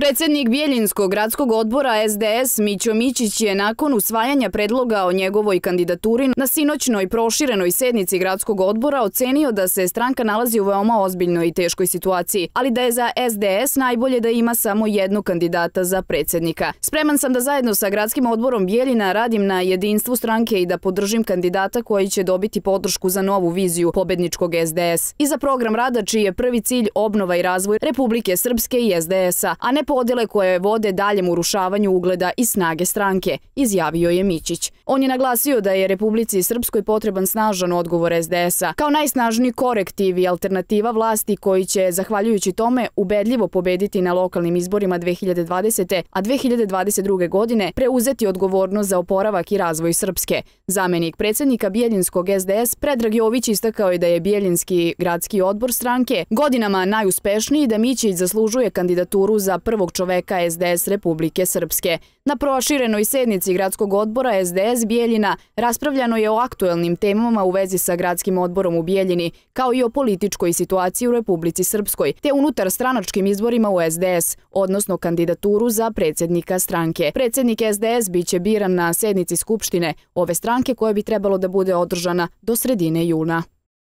Predsednik Bijeljinskog gradskog odbora SDS Mićo Mićić je nakon usvajanja predloga o njegovoj kandidaturi na sinoćnoj proširenoj sednici gradskog odbora ocenio da se stranka nalazi u veoma ozbiljnoj i teškoj situaciji, ali da je za SDS najbolje da ima samo jednu kandidata za predsednika. Spreman sam da zajedno sa gradskim odborom Bijeljina radim na jedinstvu stranke i da podržim kandidata koji će dobiti podršku za novu viziju pobedničkog SDS i za program rada čiji je prvi cilj obnova i razvoj Republike Srpske i SDS-a, a ne podele koje vode daljem urušavanju ugleda i snage stranke, izjavio je Mićić. On je naglasio da je Republici Srpskoj potreban snažan odgovor SDS-a, kao najsnažniji korektiv i alternativa vlasti koji će, zahvaljujući tome, ubedljivo pobediti na lokalnim izborima 2020. a 2022. godine preuzeti odgovornost za oporavak i razvoj Srpske. Zamenik predsednika Bijeljinskog SDS Predrag Jović istakao je da je Bijeljinski gradski odbor stranke godinama najuspešniji da Mićić zaslužuje kandidaturu za prvo prvog čoveka SDS Republike Srpske. Na proširenoj sednici Gradskog odbora SDS Bijeljina raspravljano je o aktuelnim temama u vezi sa Gradskim odborom u Bijeljini, kao i o političkoj situaciji u Republici Srpskoj, te unutar stranačkim izborima u SDS, odnosno kandidaturu za predsjednika stranke. Predsjednik SDS biće biran na sednici Skupštine, ove stranke koja bi trebalo da bude održana do sredine juna.